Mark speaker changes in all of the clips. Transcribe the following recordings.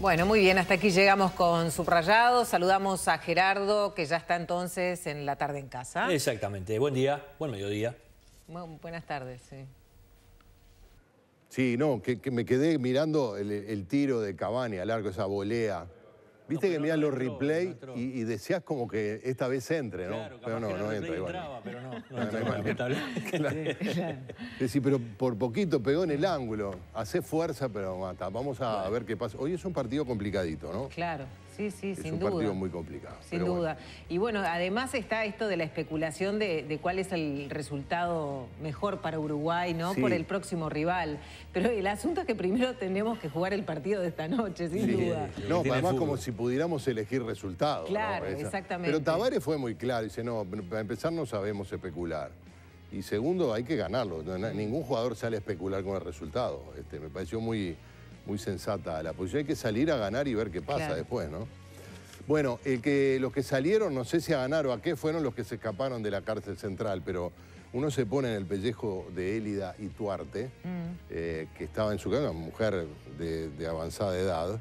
Speaker 1: Bueno, muy bien, hasta aquí llegamos con Subrayado. Saludamos a Gerardo, que ya está entonces en la tarde en casa.
Speaker 2: Exactamente. Buen día, buen mediodía. buenas tardes, sí.
Speaker 3: Sí, no, que, me quedé mirando el, tiro de Cavani al arco, esa volea. Viste que mirás los replays y, decías como que esta vez entre, ¿no? Claro, pero no, no entra igual. Entraba, pero no, no, entraba, claro. pero por poquito pegó en el ángulo. Hace fuerza, pero mata. Vamos a ver qué pasa. Hoy es un partido complicadito, ¿no?
Speaker 1: Claro sí, sí, es un partido muy
Speaker 3: complicado. Sin
Speaker 1: duda. Y bueno, además está esto de la especulación de, cuál es el resultado mejor para Uruguay, ¿no? Por el próximo rival. Pero el asunto es que primero tenemos que jugar el partido de esta noche, sin duda. No,
Speaker 3: además como si pudiéramos elegir resultados. Claro, exactamente. Pero Tavares fue muy claro, dice, no, para empezar no sabemos especular. Y segundo, hay que ganarlo. Ningún jugador sale a especular con el resultado. Este, me pareció muy, muy sensata la posición. Hay que salir a ganar y ver qué pasa después, ¿no? Bueno, el que, los que salieron, no sé si a ganar o a qué, fueron los que se escaparon de la cárcel central, pero uno se pone en el pellejo de Élida y Tuarte, mm. eh, que estaba en su casa, mujer de, avanzada edad,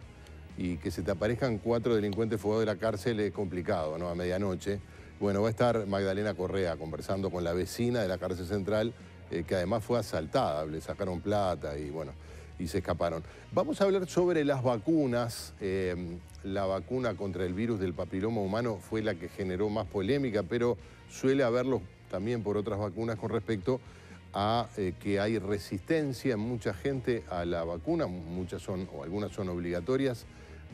Speaker 3: y que se te aparezcan cuatro delincuentes fugados de la cárcel es complicado, ¿no? A medianoche. Bueno, va a estar Magdalena Correa conversando con la vecina de la cárcel central, eh, que además fue asaltada, le sacaron plata y bueno y se escaparon. Vamos a hablar sobre las vacunas. Eh, la vacuna contra el virus del papiloma humano fue la que generó más polémica, pero suele haberlo también por otras vacunas con respecto a eh, que hay resistencia en mucha gente a la vacuna, muchas son o algunas son obligatorias,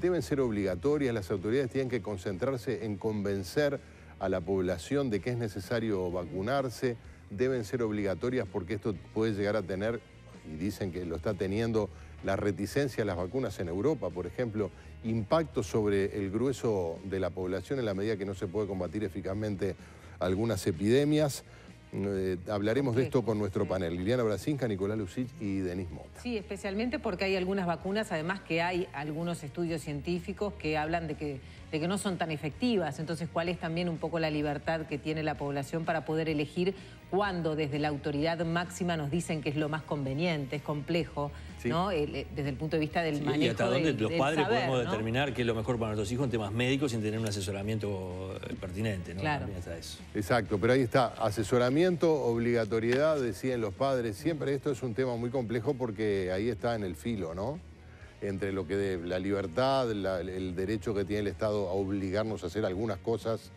Speaker 3: deben ser obligatorias, las autoridades tienen que concentrarse en convencer a la población de que es necesario vacunarse, deben ser obligatorias porque esto puede llegar a tener y dicen que lo está teniendo la reticencia a las vacunas en Europa, por ejemplo, impacto sobre el grueso de la población en la medida que no se puede combatir eficazmente algunas epidemias. Mm, eh, hablaremos de esto con nuestro panel. Liliana Brasinca, Nicolás Lucic y Denis
Speaker 1: Mota. Sí, especialmente porque hay algunas vacunas, además que hay algunos estudios científicos que hablan de que que no son tan efectivas. Entonces, ¿cuál es también un poco la libertad que tiene la población para poder elegir cuándo desde la autoridad máxima nos dicen que es lo más conveniente, es complejo, ¿no? Eh, desde el punto de vista del manejo Y hasta dónde los padres podemos determinar
Speaker 2: qué es lo mejor para nuestros hijos en temas médicos sin tener un asesoramiento eh, pertinente, ¿no? Claro.
Speaker 3: Exacto, pero ahí está, asesoramiento, obligatoriedad, decían los padres, siempre esto es un tema muy complejo porque ahí está en el filo, ¿no? entre lo que de la libertad, el derecho que tiene el Estado a obligarnos a hacer algunas cosas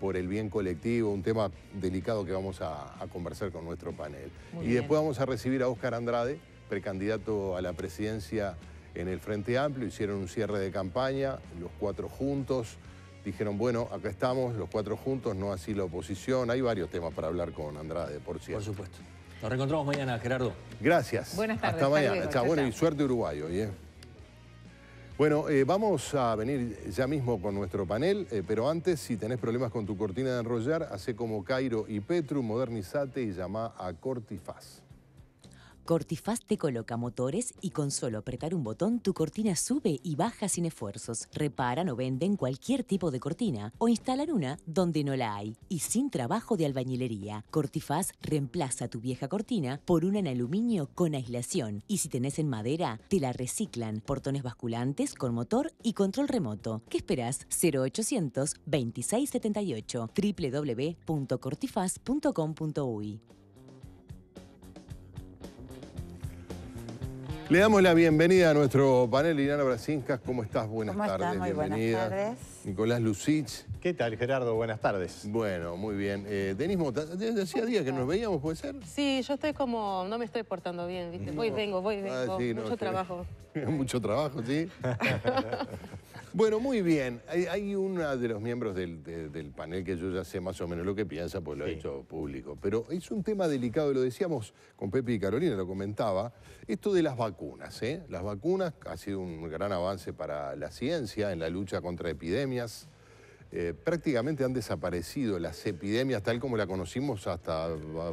Speaker 3: por el bien colectivo, un tema delicado que vamos a, conversar con nuestro panel. y después vamos a recibir a Óscar Andrade, precandidato a la presidencia en el Frente Amplio, hicieron un cierre de campaña, los cuatro juntos, dijeron, bueno, acá estamos, los cuatro juntos, no así la oposición, hay varios temas para hablar con Andrade, por cierto. Por supuesto.
Speaker 2: Nos reencontramos mañana, Gerardo. Gracias.
Speaker 3: Buenas tardes. Hasta mañana. Bueno, y suerte Uruguayo. ¿eh? Bueno, eh, vamos a venir ya mismo con nuestro panel, eh, pero antes, si tenés problemas con tu cortina de enrollar, hace como Cairo y Petru, modernizate y llama a Cortifaz.
Speaker 4: Cortifaz te coloca motores y con solo apretar un botón tu cortina sube y baja sin esfuerzos. Reparan o venden cualquier tipo de cortina o instalan una donde no la hay y sin trabajo de albañilería. Cortifaz reemplaza tu vieja cortina por una en aluminio con aislación y si tenés en madera te la reciclan. Portones basculantes con motor y control remoto. ¿Qué esperas? 0800 2678 www.cortifaz.com.uy
Speaker 3: Le damos la bienvenida a nuestro panel, Irán Brasincas. ¿Cómo estás? Buenas tardes. Muy bienvenida. buenas tardes. Nicolás Lucich. ¿Qué tal, Gerardo? Buenas tardes. Bueno, muy bien. Eh, Denis decía días que nos veíamos, ¿puede ser?
Speaker 1: Sí, yo estoy como, no me estoy portando bien, ¿viste? Voy, vengo, voy, ah, vengo. Mucho trabajo.
Speaker 3: Mucho trabajo, sí. Bueno, muy bien. Hay, hay uno de los miembros del, panel que yo ya sé más o menos lo que piensa, pues lo ha hecho público. Pero es un tema delicado, lo decíamos con Pepe y Carolina, lo comentaba, esto de las vacunas. ¿eh? Las vacunas ha sido un gran avance para la ciencia en la lucha contra epidemias. Eh, prácticamente han desaparecido las epidemias tal como la conocimos hasta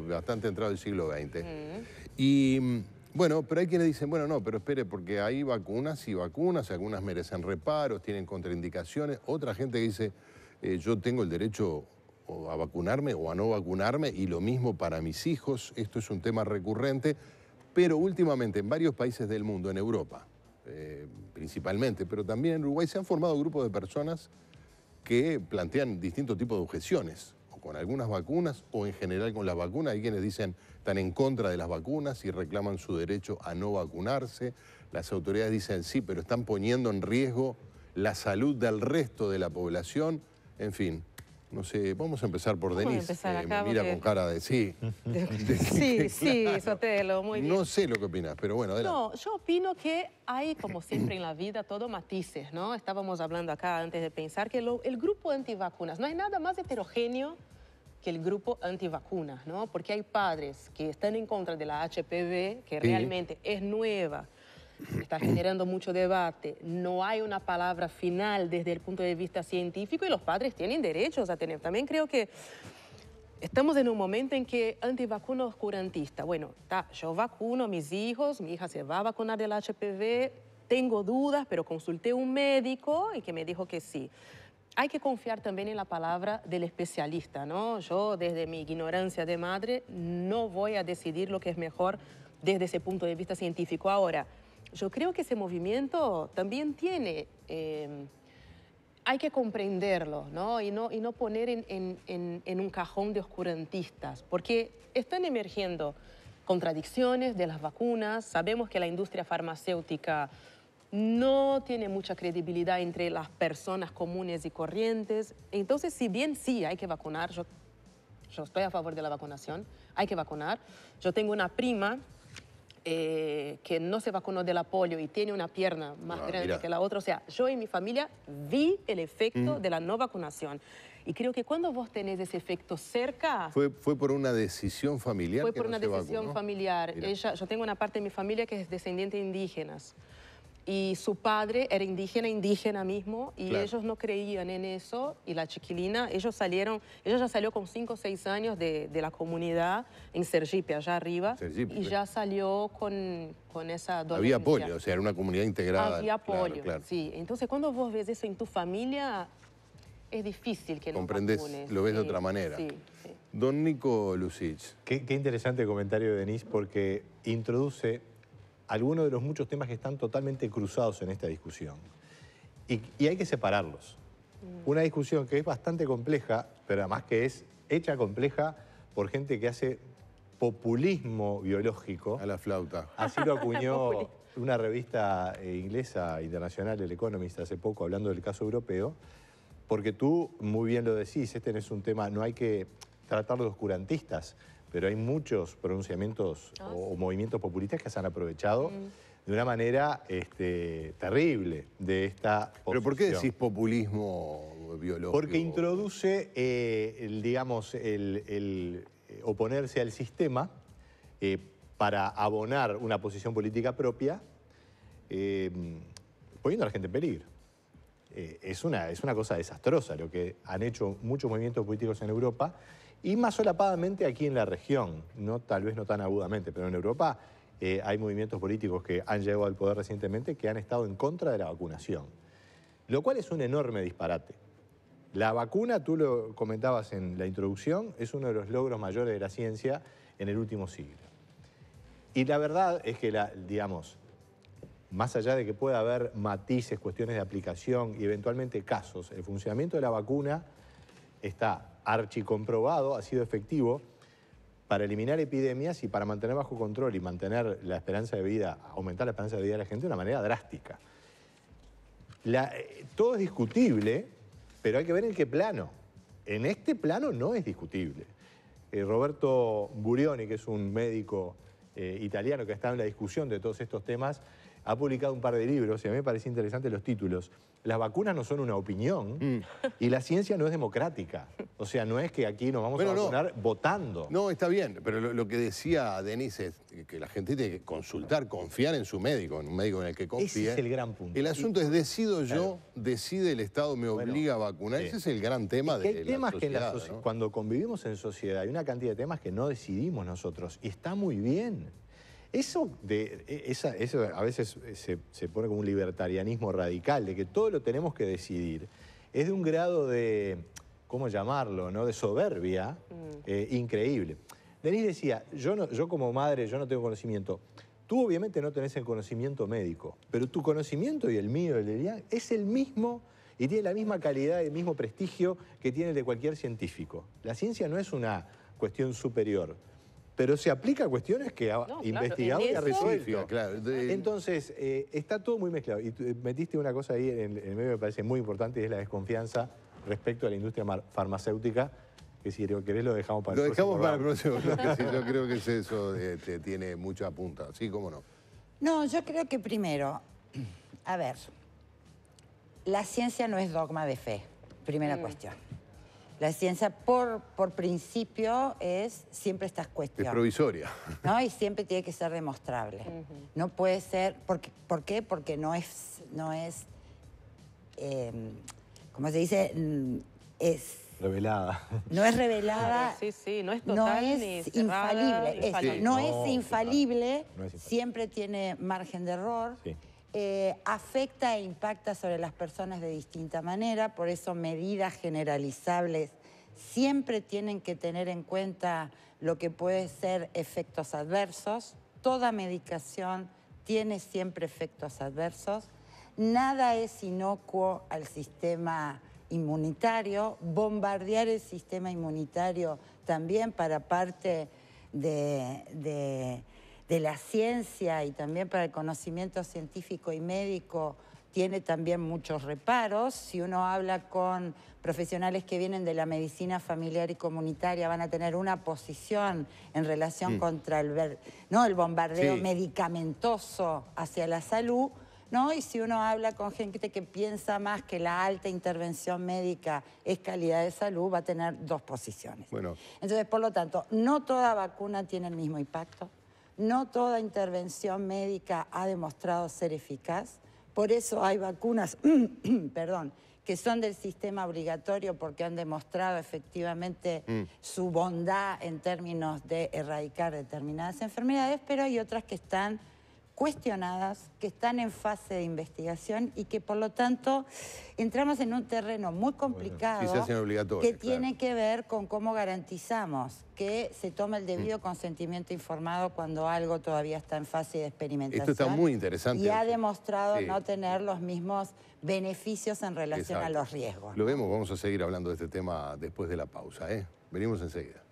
Speaker 3: bastante entrado del siglo XX. Mm. Y mm, bueno, pero hay quienes dicen, bueno, no, pero espere, porque hay vacunas y vacunas, algunas merecen reparos, tienen contraindicaciones, otra gente dice, eh, yo tengo el derecho a vacunarme o a no vacunarme, y lo mismo para mis hijos, esto es un tema recurrente, pero últimamente en varios países del mundo, en Europa eh, principalmente, pero también en Uruguay, se han formado grupos de personas que plantean distintos tipos de objeciones con algunas vacunas o en general con las vacunas. Hay quienes dicen están en contra de las vacunas y reclaman su derecho a no vacunarse. Las autoridades dicen sí, pero están poniendo en riesgo la salud del resto de la población. En fin, no sé, vamos a empezar por Denise. Empezar me mira con cara de sí.
Speaker 1: sí, sí, Sotelo, muy bien.
Speaker 3: No sé lo que opinas, pero bueno, adelante. No,
Speaker 1: yo opino que hay, como siempre en la vida, todo matices, ¿no? Estábamos hablando acá antes de pensar que el grupo antivacunas, no hay nada más heterogéneo que el grupo antivacunas, ¿no? Porque hay padres que están en contra de la HPV, que realmente es nueva, está generando mucho debate, no hay una palabra final desde el punto de vista científico y los padres tienen derechos a tener. También creo que estamos en un momento en que antivacuno oscurantista, bueno, yo vacuno a mis hijos, mi hija se va a vacunar del HPV, tengo dudas, pero consulté a un médico y que me dijo que sí hay que confiar también en la palabra del especialista, ¿no? Yo, desde mi ignorancia de madre, no voy a decidir lo que es mejor desde ese punto de vista científico. Ahora, yo creo que ese movimiento también tiene, em, hay que comprenderlo, ¿no? Y no, y no poner en, en, en, un cajón de oscurantistas, porque están emergiendo contradicciones de las vacunas, sabemos que la industria farmacéutica no tiene mucha credibilidad entre las personas comunes y corrientes, entonces si bien sí hay que vacunar, yo, yo estoy a favor de la vacunación, hay que vacunar, yo tengo una prima eh, que no se vacunó del apoyo y tiene una pierna más ah, grande que la otra. O sea, yo y mi familia vi el efecto mm. de la no vacunación. Y creo que cuando vos tenés ese efecto cerca... ¿Fue,
Speaker 3: fue por una decisión familiar? Fue por una decisión
Speaker 1: familiar. Ella, yo tengo una parte de mi familia que es descendiente de indígenas y su padre era indígena, indígena mismo, y ellos no creían en eso, y la chiquilina, ellos salieron, ella ya salió con 5 o 6 años de, de, la comunidad en Sergipe, allá arriba, y pues. ya salió con, con esa Había apoyo, o sea, era
Speaker 3: una comunidad integrada. Había apoyo,
Speaker 1: claro, sí. Entonces, cuando vos ves eso en tu familia, es difícil que lo
Speaker 2: lo ves de otra manera. Sí, sí. Don Nico Lucich. Qué, qué interesante comentario de Denise, porque introduce algunos de los muchos temas que están totalmente cruzados en esta discusión. Y, hay que separarlos. Mm. Una discusión que es bastante compleja, pero además que es hecha compleja por gente que hace populismo biológico. A la flauta. Así lo acuñó una revista eh, inglesa internacional, El Economist, hace poco, hablando del caso europeo, porque tú muy bien lo decís, este no es un tema, no hay que tratar de oscurantistas, pero hay muchos pronunciamientos ah, o, movimientos populistas que se han aprovechado mm. de una manera este, terrible de esta ¿Pero por qué decís populismo biológico? Porque introduce, eh, el, digamos, el, eh, oponerse al sistema eh, para abonar una posición política propia, poniendo a la gente en peligro. es, una, es una cosa desastrosa lo que han hecho muchos movimientos políticos en Europa y más solapadamente aquí en la región, no, tal vez no tan agudamente, pero en Europa eh, hay movimientos políticos que han llegado al poder recientemente que han estado en contra de la vacunación, lo cual es un enorme disparate. La vacuna, tú lo comentabas en la introducción, es uno de los logros mayores de la ciencia en el último siglo. Y la verdad es que, la, digamos, más allá de que pueda haber matices, cuestiones de aplicación y eventualmente casos, el funcionamiento de la vacuna está archicomprobado, ha sido efectivo para eliminar epidemias y para mantener bajo control y mantener la esperanza de vida, aumentar la esperanza de vida de la gente de una manera drástica. Eh, todo es discutible, pero hay que ver en qué plano. En este plano no es discutible. Eh, Roberto Burioni, que es un médico eh, italiano que está en la discusión de todos estos temas, ha publicado un par de libros y a mí me parece interesante los títulos las vacunas no son una opinión mm. y la ciencia no es democrática. O sea, no es que aquí nos vamos a vacunar votando. No, está bien, pero lo, que decía Denise
Speaker 3: es que la gente tiene que consultar, confiar en su médico, en un médico en el que confíe. Ese es el gran punto. El asunto es,
Speaker 2: decido yo, decide el Estado, me obliga a vacunar. Ese es el gran tema de de, hay temas la Que Cuando convivimos en sociedad hay una cantidad de temas que no decidimos nosotros y está muy bien. Eso, de, e, eso a veces eh, se, pone como un libertarianismo radical, de que todo lo tenemos que decidir, es de un grado de, ¿cómo llamarlo?, ¿no? de soberbia mm. eh, increíble. Denis decía, yo, yo como madre, yo no tengo conocimiento. Tú obviamente no tenés el conocimiento médico, pero tu conocimiento y el mío, el de es el mismo y tiene la misma calidad y el mismo prestigio que tiene el de cualquier científico. La ciencia no es una cuestión superior pero se aplica a cuestiones que ha investigado y ha resuelto. Entonces, eh, está todo muy mezclado. Y eh, metiste una cosa ahí en, el medio que me parece muy importante, y es la desconfianza respecto a la industria farmacéutica, que si lo querés lo dejamos para el próximo. Lo dejamos para el próximo, yo creo que eso este, tiene
Speaker 3: mucha punta, ¿sí? ¿Cómo no?
Speaker 4: No, yo creo que primero, a ver, la ciencia no es dogma de fe, primera mm. cuestión. La ciencia, por, por principio, es siempre estas cuestiones. Es provisoria. ¿no? Y siempre tiene que ser demostrable. No puede ser... Porque, ¿Por qué? Porque no es... No es em, se dice? Mm, es... Revelada. No es revelada. Sí, sí, no es total infalible. no, es infalible, no, es infalible, siempre tiene margen de error. Sí. Eh, afecta e impacta sobre las personas de distinta manera, por eso medidas generalizables siempre tienen que tener en cuenta lo que puede ser efectos adversos, toda medicación tiene siempre efectos adversos, nada es inocuo al sistema inmunitario, bombardear el sistema inmunitario también para parte de de la ciencia y también para el conocimiento científico y médico tiene también muchos reparos. Si uno habla con profesionales que vienen de la medicina familiar y comunitaria, van a tener una posición en relación mm. contra el, ¿no? el bombardeo medicamentoso hacia la salud. ¿No? Y si uno habla con gente que piensa más que la alta intervención médica es calidad de salud, va a tener dos posiciones. Bueno. Entonces, por lo tanto, no toda vacuna tiene el mismo impacto. No toda intervención médica ha demostrado ser eficaz. Por eso hay vacunas, perdón, que son del sistema obligatorio porque han demostrado efectivamente mm. su bondad en términos de erradicar determinadas enfermedades, pero hay otras que están cuestionadas, que están en fase de investigación y que por lo tanto entramos en un terreno muy complicado que tiene que ver con cómo garantizamos que se tome el debido mm. consentimiento informado cuando algo todavía está en fase de experimentación. está muy interesante. Y ha demostrado no tener los mismos beneficios en relación a los riesgos.
Speaker 3: Lo vemos, vamos a seguir hablando de este tema después de la pausa. ¿eh? Venimos enseguida.